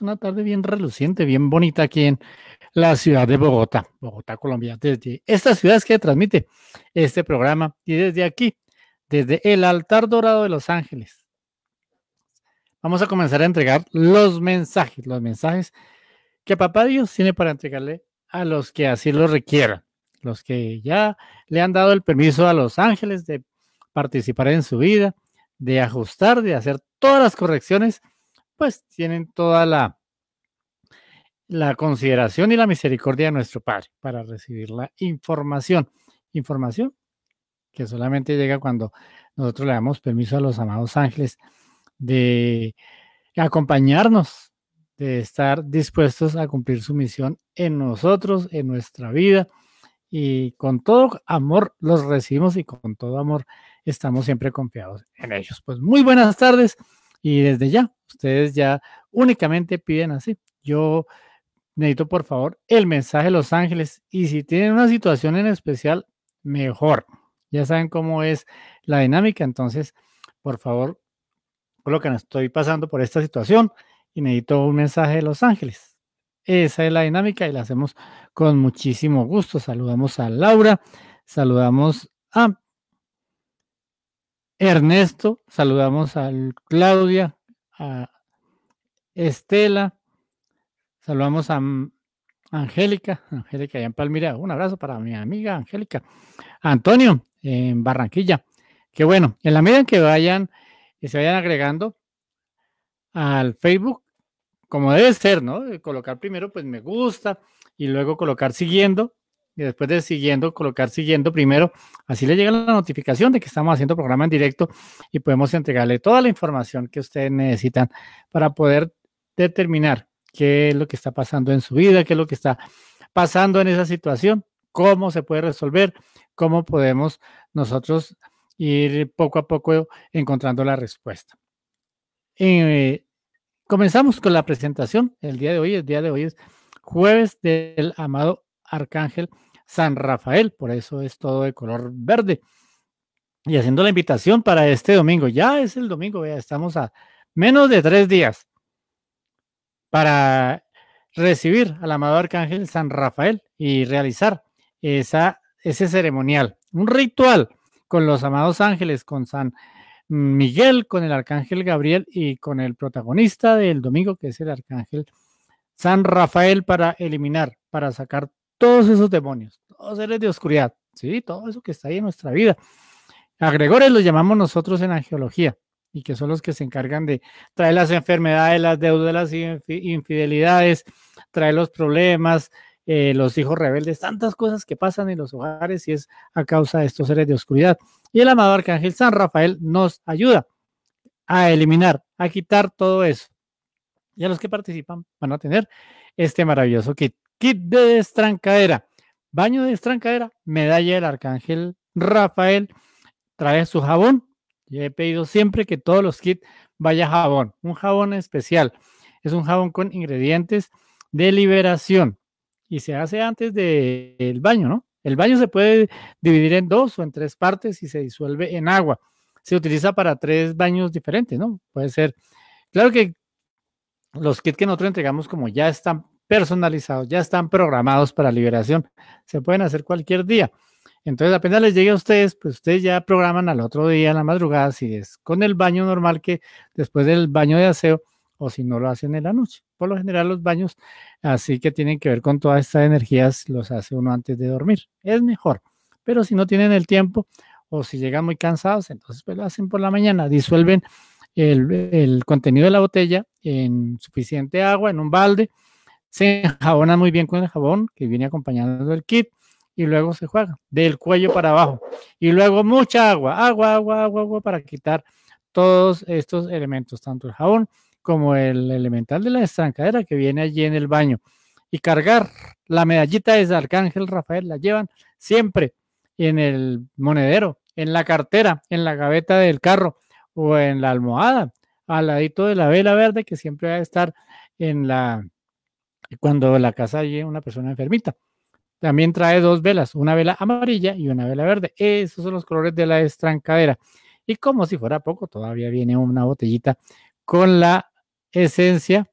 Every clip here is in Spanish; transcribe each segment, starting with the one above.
una tarde bien reluciente, bien bonita aquí en la ciudad de Bogotá, Bogotá, Colombia. Desde esta ciudad es que transmite este programa y desde aquí, desde el altar dorado de Los Ángeles, vamos a comenzar a entregar los mensajes, los mensajes que Papá Dios tiene para entregarle a los que así lo requieran, los que ya le han dado el permiso a Los Ángeles de participar en su vida, de ajustar, de hacer todas las correcciones pues, tienen toda la, la consideración y la misericordia de nuestro Padre para recibir la información. Información que solamente llega cuando nosotros le damos permiso a los amados ángeles de acompañarnos, de estar dispuestos a cumplir su misión en nosotros, en nuestra vida. Y con todo amor los recibimos y con todo amor estamos siempre confiados en ellos. Pues muy buenas tardes. Y desde ya, ustedes ya únicamente piden así. Yo necesito, por favor, el mensaje de Los Ángeles. Y si tienen una situación en especial, mejor. Ya saben cómo es la dinámica. Entonces, por favor, colocan, estoy pasando por esta situación y necesito un mensaje de Los Ángeles. Esa es la dinámica y la hacemos con muchísimo gusto. Saludamos a Laura, saludamos a Ernesto, saludamos a Claudia, a Estela, saludamos a Angélica, Angélica allá en Palmira, un abrazo para mi amiga Angélica, Antonio en Barranquilla, que bueno, en la medida en que vayan y se vayan agregando al Facebook, como debe ser, ¿no? Colocar primero pues me gusta y luego colocar siguiendo y después de siguiendo, colocar siguiendo primero. Así le llega la notificación de que estamos haciendo programa en directo y podemos entregarle toda la información que ustedes necesitan para poder determinar qué es lo que está pasando en su vida, qué es lo que está pasando en esa situación, cómo se puede resolver, cómo podemos nosotros ir poco a poco encontrando la respuesta. Eh, comenzamos con la presentación. El día de hoy, el día de hoy es jueves del amado Arcángel San Rafael, por eso es todo de color verde. Y haciendo la invitación para este domingo, ya es el domingo, ya estamos a menos de tres días para recibir al amado Arcángel San Rafael y realizar esa, ese ceremonial, un ritual con los amados ángeles, con San Miguel, con el Arcángel Gabriel y con el protagonista del domingo, que es el Arcángel San Rafael, para eliminar, para sacar todos esos demonios, todos seres de oscuridad, ¿sí? Todo eso que está ahí en nuestra vida. Agregores los llamamos nosotros en la y que son los que se encargan de traer las enfermedades, las deudas, las infidelidades, traer los problemas, eh, los hijos rebeldes, tantas cosas que pasan en los hogares y es a causa de estos seres de oscuridad. Y el amado Arcángel San Rafael nos ayuda a eliminar, a quitar todo eso. Y a los que participan van a tener este maravilloso kit kit de destrancadera. Baño de destrancadera, medalla del arcángel Rafael. Trae su jabón. Yo he pedido siempre que todos los kits vaya jabón, un jabón especial. Es un jabón con ingredientes de liberación y se hace antes del el baño, ¿no? El baño se puede dividir en dos o en tres partes y se disuelve en agua. Se utiliza para tres baños diferentes, ¿no? Puede ser. Claro que los kits que nosotros entregamos, como ya están personalizados, ya están programados para liberación, se pueden hacer cualquier día. Entonces, apenas les llegue a ustedes, pues ustedes ya programan al otro día, en la madrugada, si es con el baño normal que después del baño de aseo o si no lo hacen en la noche. Por lo general, los baños así que tienen que ver con todas estas energías los hace uno antes de dormir. Es mejor. Pero si no tienen el tiempo o si llegan muy cansados, entonces pues, lo hacen por la mañana. Disuelven el contenido de la botella en suficiente agua, en un balde se jabona muy bien con el jabón que viene acompañando el kit y luego se juega del cuello para abajo. Y luego mucha agua, agua, agua, agua, agua para quitar todos estos elementos, tanto el jabón como el elemental de la estancadera que viene allí en el baño. Y cargar la medallita de Arcángel Rafael, la llevan siempre en el monedero, en la cartera, en la gaveta del carro o en la almohada, al ladito de la vela verde que siempre va a estar en la cuando la casa hay una persona enfermita. También trae dos velas, una vela amarilla y una vela verde. Esos son los colores de la estrancadera. Y como si fuera poco, todavía viene una botellita con la esencia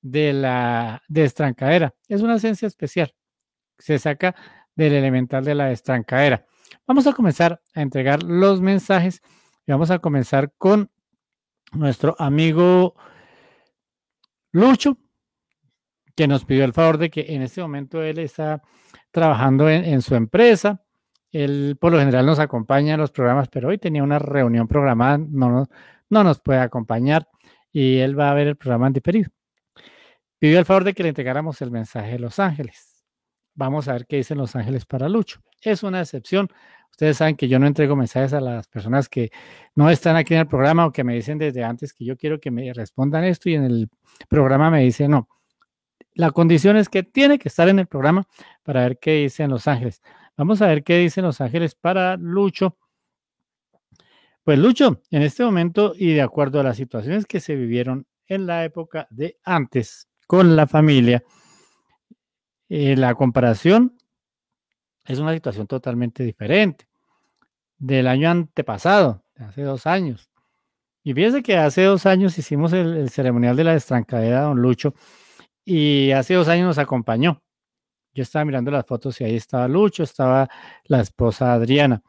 de la de estrancadera. Es una esencia especial. Se saca del elemental de la estrancadera. Vamos a comenzar a entregar los mensajes y vamos a comenzar con nuestro amigo Lucho, que nos pidió el favor de que en este momento él está trabajando en, su empresa. Él por lo general nos acompaña en los programas, pero hoy tenía una reunión programada, no nos, no nos puede acompañar y él va a ver el programa de Pidió el favor de que le entregáramos el mensaje de Los Ángeles. Vamos a ver qué dicen Los Ángeles para Lucho. Es una excepción. Ustedes saben que yo no entrego mensajes a las personas que no están aquí en el programa o que me dicen desde antes que yo quiero que me respondan esto y en el programa me dice no. La condición es que tiene que estar en el programa para ver qué dice en Los Ángeles. Vamos a ver qué dice Los Ángeles para Lucho. Pues Lucho, en este momento y de acuerdo a las situaciones que se vivieron en la época de antes con la familia, eh, la comparación es una situación totalmente diferente del año antepasado, hace dos años. Y fíjense que hace dos años hicimos el, ceremonial de la destrancadera, don Lucho, y hace dos años nos acompañó. Yo estaba mirando las fotos y ahí estaba Lucho, estaba la esposa Adriana.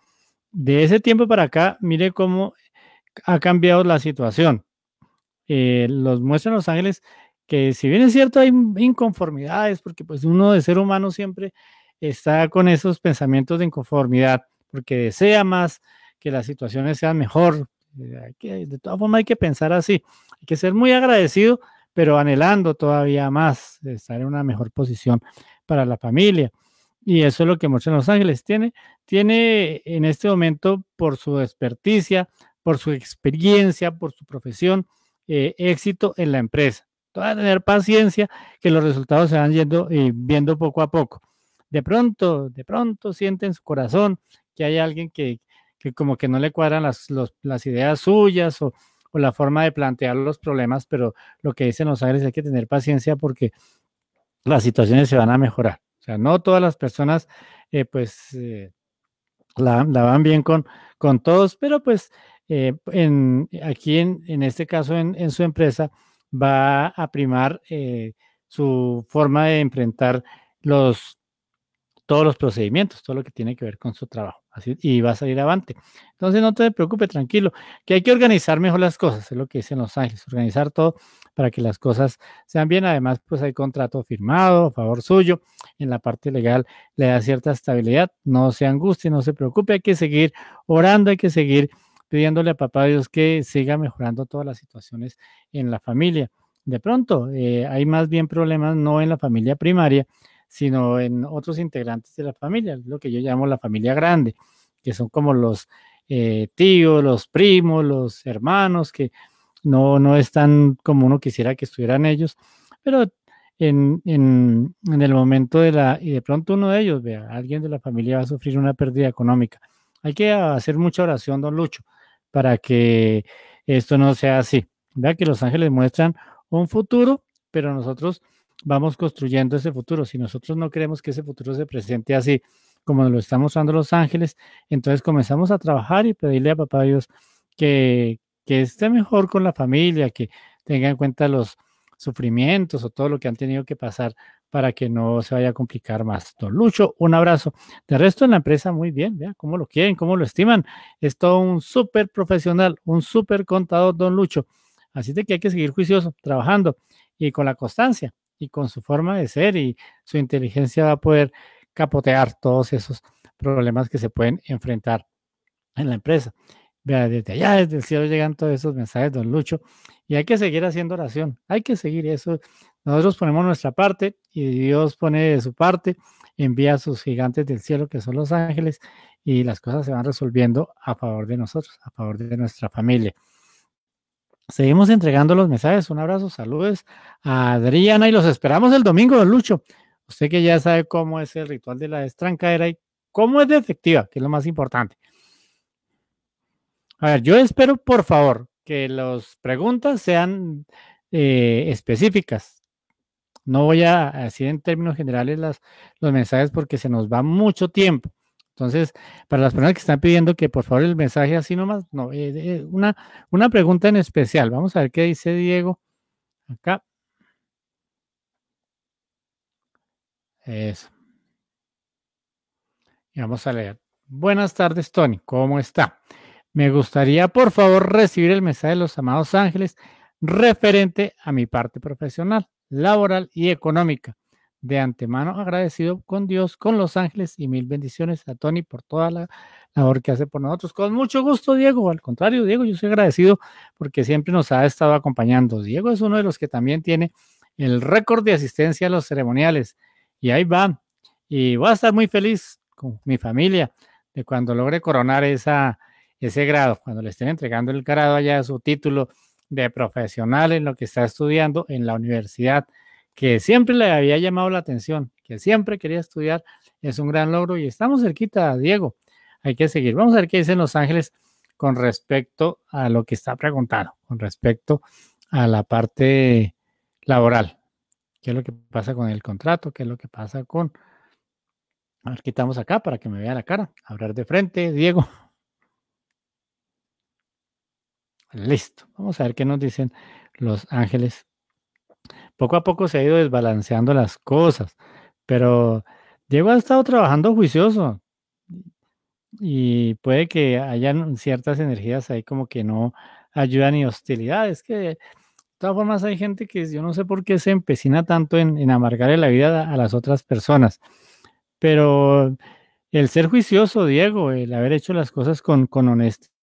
De ese tiempo para acá, mire cómo ha cambiado la situación. Eh, los muestran Los Ángeles que si bien es cierto hay inconformidades, porque pues uno de ser humano siempre está con esos pensamientos de inconformidad, porque desea más que las situaciones sean mejor. Eh, que, de todas formas hay que pensar así, hay que ser muy agradecido pero anhelando todavía más estar en una mejor posición para la familia. Y eso es lo que muchos Los Ángeles tiene. Tiene en este momento, por su experticia, por su experiencia, por su profesión, eh, éxito en la empresa. Toda tener paciencia que los resultados se van yendo eh, viendo poco a poco. De pronto, de pronto siente en su corazón que hay alguien que, como que no le cuadran las, las ideas suyas o, o la forma de plantear los problemas, pero lo que dicen los ángeles hay que tener paciencia porque las situaciones se van a mejorar. O sea, no todas las personas, eh, pues, eh, la, van bien con, con todos, pero pues eh, en, aquí en, este caso en, en, su empresa va a primar su forma de enfrentar los todos los procedimientos, todo lo que tiene que ver con su trabajo. Así, y va a salir avante. Entonces no te preocupes, tranquilo, que hay que organizar mejor las cosas, es lo que dicen Los Ángeles, organizar todo para que las cosas sean bien. Además, pues hay contrato firmado a favor suyo, en la parte legal le da cierta estabilidad, no se angustie, no se preocupe, hay que seguir orando, hay que seguir pidiéndole a papá Dios que siga mejorando todas las situaciones en la familia. De pronto, eh, hay más bien problemas no en la familia primaria, sino en otros integrantes de la familia, lo que yo llamo la familia grande, que son como los eh, tíos, los primos, los hermanos, que no, no es tan como uno quisiera que estuvieran ellos, pero en, en, en, el momento de la, y de pronto uno de ellos, vea, alguien de la familia va a sufrir una pérdida económica. Hay que hacer mucha oración, don Lucho, para que esto no sea así. Vea que los ángeles muestran un futuro, pero nosotros vamos construyendo ese futuro. Si nosotros no queremos que ese futuro se presente así como lo están mostrando los ángeles, entonces comenzamos a trabajar y pedirle a papá Dios que, esté mejor con la familia, que tenga en cuenta los sufrimientos o todo lo que han tenido que pasar para que no se vaya a complicar más. Don Lucho, un abrazo. De resto, en la empresa, muy bien, vea cómo lo quieren, cómo lo estiman. Es todo un súper profesional, un súper contador, don Lucho. Así de que hay que seguir juicioso, trabajando y con la constancia y con su forma de ser y su inteligencia va a poder capotear todos esos problemas que se pueden enfrentar en la empresa. Vea, desde allá, desde el cielo llegan todos esos mensajes, don Lucho, y hay que seguir haciendo oración, hay que seguir eso. Nosotros ponemos nuestra parte y Dios pone de su parte, envía a sus gigantes del cielo, que son los ángeles, y las cosas se van resolviendo a favor de nosotros, a favor de nuestra familia. Seguimos entregando los mensajes. Un abrazo, saludos a Adriana y los esperamos el domingo, Lucho. Usted que ya sabe cómo es el ritual de la destrancadera y cómo es de efectiva, que es lo más importante. A ver, yo espero, por favor, que las preguntas sean eh, específicas. No voy a decir en términos generales los mensajes porque se nos va mucho tiempo. Entonces, para las personas que están pidiendo que por favor el mensaje así nomás, no, eh, eh, una, una pregunta en especial. Vamos a ver qué dice Diego acá. Eso. Y vamos a leer. Buenas tardes, Tony. ¿Cómo está? Me gustaría, por favor, recibir el mensaje de los amados ángeles referente a mi parte profesional, laboral y económica de antemano agradecido con Dios, con los ángeles y mil bendiciones a Tony por toda la labor que hace por nosotros. Con mucho gusto, Diego. Al contrario, Diego, yo soy agradecido porque siempre nos ha estado acompañando. Diego es uno de los que también tiene el récord de asistencia a los ceremoniales. Y ahí va. Y voy a estar muy feliz con mi familia de cuando logre coronar ese grado, cuando le estén entregando el grado allá, su título de profesional en lo que está estudiando en la universidad que siempre le había llamado la atención, que siempre quería estudiar, es un gran logro y estamos cerquita, Diego. Hay que seguir. Vamos a ver qué dicen Los Ángeles con respecto a lo que está preguntado, con respecto a la parte laboral. ¿Qué es lo que pasa con el contrato? ¿Qué es lo que pasa con... A ver, quitamos acá para que me vea la cara. Hablar de frente, Diego. Listo. Vamos a ver qué nos dicen Los Ángeles poco a poco se ha ido desbalanceando las cosas, pero Diego ha estado trabajando juicioso y puede que hayan ciertas energías ahí como que no ayudan y hostilidades, que de todas formas hay gente que yo no sé por qué se empecina tanto en, amargarle la vida a, las otras personas, pero el ser juicioso, Diego, el haber hecho las cosas con, con honestidad,